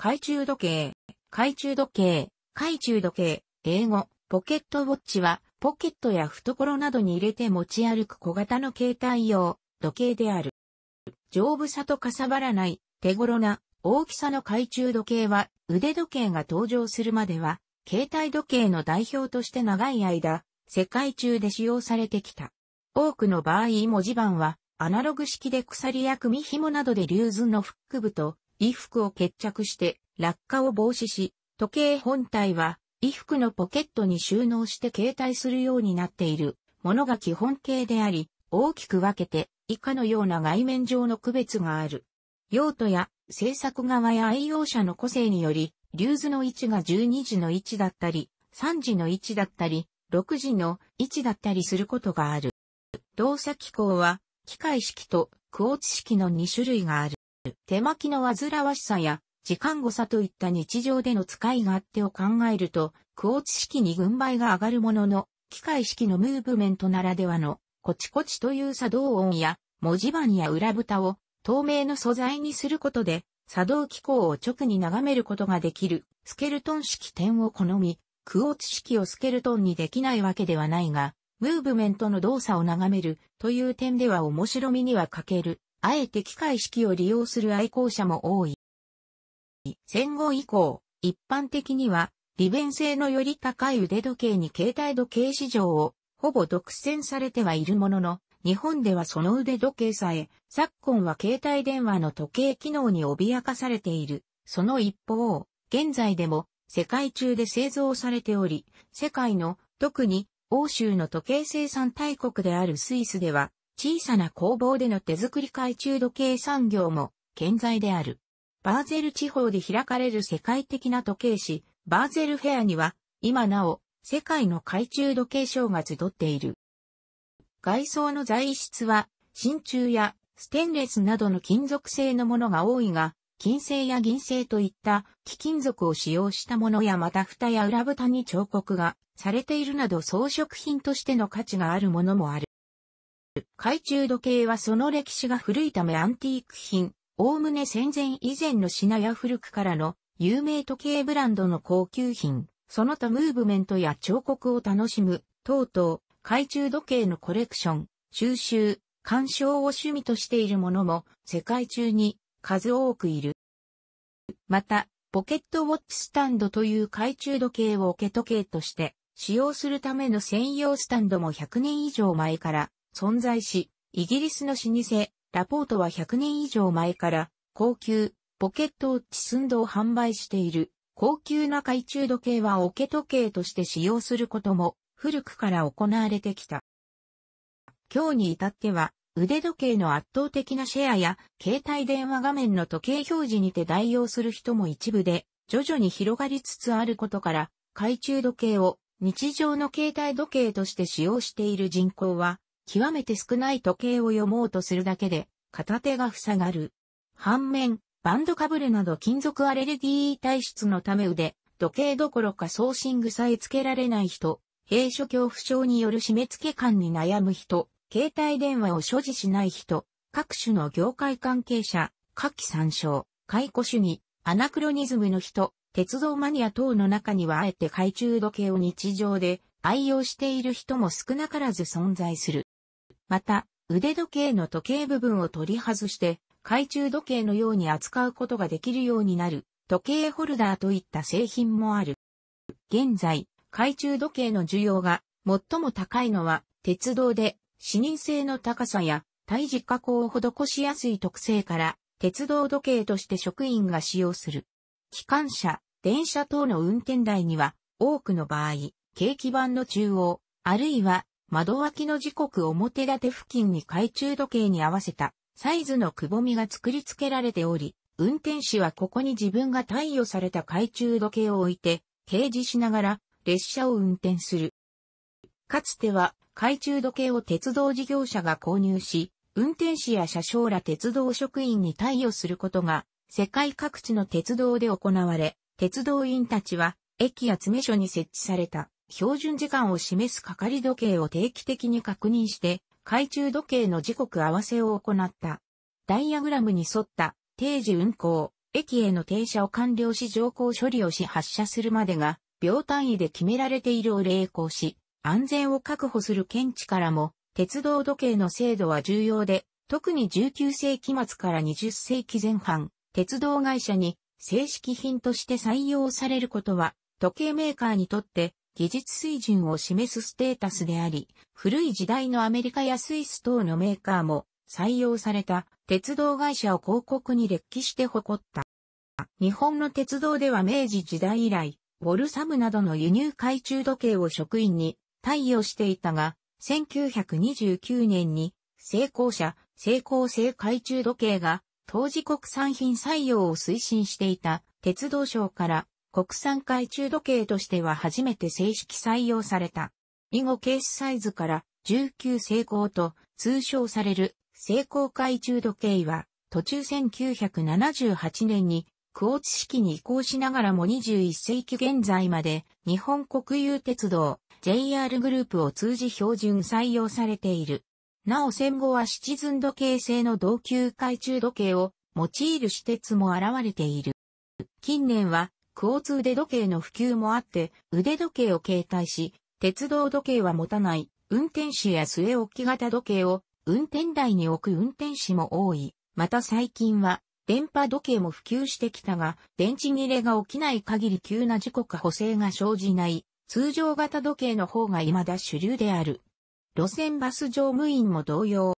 懐中時計、懐中時計、懐中時計、英語、ポケットウォッチは、ポケットや懐などに入れて持ち歩く小型の携帯用、時計である。丈夫さとかさばらない、手頃な、大きさの懐中時計は、腕時計が登場するまでは、携帯時計の代表として長い間、世界中で使用されてきた。多くの場合文字盤は、アナログ式で鎖や組紐などでーズのフック部と衣服を決着して落下を防止し、時計本体は衣服のポケットに収納して携帯するようになっているものが基本形であり、大きく分けて以下のような外面上の区別がある。用途や制作側や愛用者の個性により、リューズの位置が12時の位置だったり、3時の位置だったり、6時の位置だったりすることがある。動作機構は、機械式とクォーツ式の2種類がある。手巻きの煩わしさや、時間誤差といった日常での使い勝手を考えると、クォーツ式に軍配が上がるものの、機械式のムーブメントならではの、コチコチという作動音や、文字盤や裏蓋を透明の素材にすることで、作動機構を直に眺めることができる、スケルトン式点を好み、クォーツ式をスケルトンにできないわけではないが、ムーブメントの動作を眺めるという点では面白みには欠ける。あえて機械式を利用する愛好者も多い。戦後以降、一般的には、利便性のより高い腕時計に携帯時計市場をほぼ独占されてはいるものの、日本ではその腕時計さえ、昨今は携帯電話の時計機能に脅かされている。その一方、現在でも世界中で製造されており、世界の特に欧州の時計生産大国であるスイスでは、小さな工房での手作り懐中時計産業も健在である。バーゼル地方で開かれる世界的な時計誌、バーゼルフェアには、今なお、世界の懐中時計賞が集っている。外装の材質は、真鍮やステンレスなどの金属製のものが多いが、金製や銀製といった貴金属を使用したものやまた蓋や裏蓋に彫刻がされているなど装飾品としての価値があるものもある。懐中時計はその歴史が古いためアンティーク品、おおむね戦前以前の品や古くからの有名時計ブランドの高級品、その他ムーブメントや彫刻を楽しむ、等々、懐中時計のコレクション、収集、鑑賞を趣味としているものも世界中に数多くいる。また、ポケットウォッチスタンドという懐中時計を置け時計として使用するための専用スタンドも100年以上前から存在し、イギリスの老舗、ラポートは100年以上前から高級ポケットウォッチ寸胴を販売している。高級な懐中時計は桶時計として使用することも古くから行われてきた。今日に至っては腕時計の圧倒的なシェアや携帯電話画面の時計表示にて代用する人も一部で徐々に広がりつつあることから懐中時計を日常の携帯時計として使用している人口は極めて少ない時計を読もうとするだけで、片手が塞がる。反面、バンドかぶれなど金属アレルギー体質のため腕、時計どころかソーシングさえつけられない人、閉所恐怖症による締め付け感に悩む人、携帯電話を所持しない人、各種の業界関係者、下記参照、解雇主義、アナクロニズムの人、鉄道マニア等の中にはあえて懐中時計を日常で愛用している人も少なからず存在する。また、腕時計の時計部分を取り外して、懐中時計のように扱うことができるようになる、時計ホルダーといった製品もある。現在、懐中時計の需要が最も高いのは、鉄道で、視認性の高さや、胎児加工を施しやすい特性から、鉄道時計として職員が使用する。機関車、電車等の運転台には、多くの場合、景気板の中央、あるいは窓脇の時刻表立て付近に懐中時計に合わせたサイズのくぼみが作り付けられており、運転士はここに自分が貸与された懐中時計を置いて、掲示しながら列車を運転する。かつては懐中時計を鉄道事業者が購入し、運転士や車掌ら鉄道職員に貸与することが世界各地の鉄道で行われ、鉄道員たちは駅や詰所に設置された標準時間を示す係時計を定期的に確認して、懐中時計の時刻合わせを行った。ダイヤグラムに沿った定時運行、駅への停車を完了し乗降処理をし発車するまでが、秒単位で決められているを励行し、安全を確保する検知からも、鉄道時計の制度は重要で、特に19世紀末から20世紀前半、鉄道会社に正式品として採用されることは、時計メーカーにとって技術水準を示すステータスであり、古い時代のアメリカやスイス等のメーカーも採用された鉄道会社を広告に列記して誇った。日本の鉄道では明治時代以来、ウォルサムなどの輸入懐中時計を職員に貸与していたが、1929年に成功者、成功性懐中時計が当時国産品採用を推進していた鉄道省から国産懐中時計としては初めて正式採用された。以後ケースサイズから19成功と通称される成功懐中時計は途中1978年にクオーツ式に移行しながらも21世紀現在まで日本国有鉄道 JR グループを通じ標準採用されている。なお戦後はシチズン時計製の同級懐中時計を用いる私鉄も現れている。近年はクォーツ腕時計の普及もあって、腕時計を携帯し、鉄道時計は持たない、運転手や据え置き型時計を運転台に置く運転手も多い。また最近は、電波時計も普及してきたが、電池切れが起きない限り急な時刻補正が生じない、通常型時計の方が未だ主流である。路線バス乗務員も同様。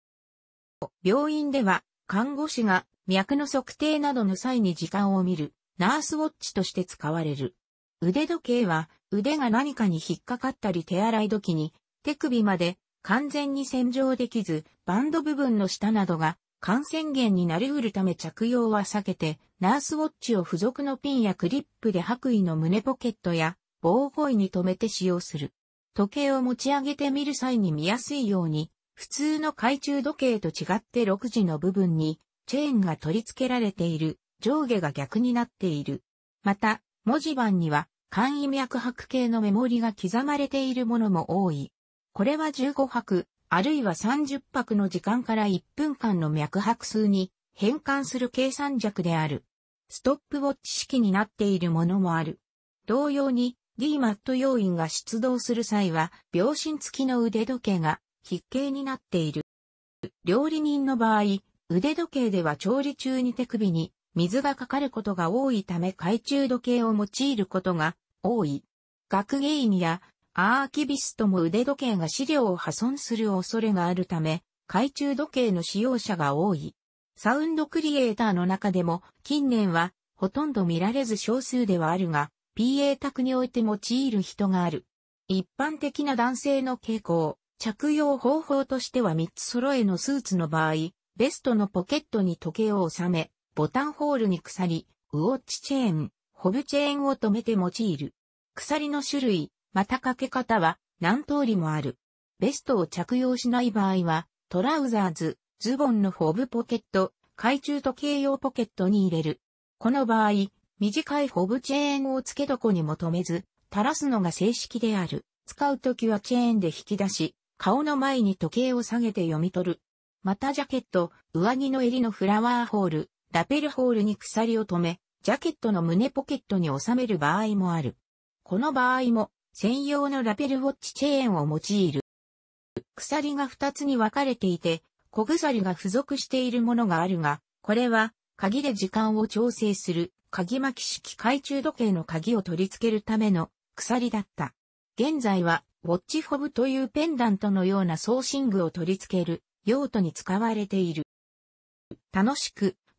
病院では、看護師が脈の測定などの際に時間を見る。ナースウォッチとして使われる。腕時計は腕が何かに引っかかったり手洗い時に手首まで完全に洗浄できずバンド部分の下などが感染源になりうるため着用は避けてナースウォッチを付属のピンやクリップで白衣の胸ポケットや防護衣に留めて使用する。時計を持ち上げてみる際に見やすいように普通の懐中時計と違って6時の部分にチェーンが取り付けられている上下が逆になっている。また、文字盤には、簡易脈拍系のメモリが刻まれているものも多い。これは15拍、あるいは30拍の時間から1分間の脈拍数に変換する計算弱である。ストップウォッチ式になっているものもある。同様に DMAT 要員が出動する際は、秒針付きの腕時計が筆形になっている。料理人の場合、腕時計では調理中に手首に水がかかることが多いため懐中時計を用いることが多い。学芸員やアーキビストも腕時計が資料を破損する恐れがあるため、懐中時計の使用者が多い。サウンドクリエイターの中でも近年はほとんど見られず少数ではあるが、PA 卓において用いる人がある。一般的な男性の傾向、着用方法としては3つ揃えのスーツの場合、ベストのポケットに時計を収め、ボタンホールに鎖、ウォッチチェーン、ホブチェーンを止めて用いる。鎖の種類、またかけ方は何通りもある。ベストを着用しない場合は、トラウザーズ、ズボンのホブポケット、懐中時計用ポケットに入れる。この場合、短いホブチェーンを付け床にも止めず、垂らすのが正式である。使うときはチェーンで引き出し、顔の前に時計を下げて読み取る。またジャケット、上着の襟のフラワーホール、ラペルホールに鎖を止め、ジャケットの胸ポケットに収める場合もある。この場合も専用のラペルウォッチチェーンを用いる。鎖が2つに分かれていて、小鎖が付属しているものがあるが、これは鍵で時間を調整する鍵巻式懐中時計の鍵を取り付けるための鎖だった。現在はウォッチフォブというペンダントのような送信具を取り付ける用途に使われている。楽しく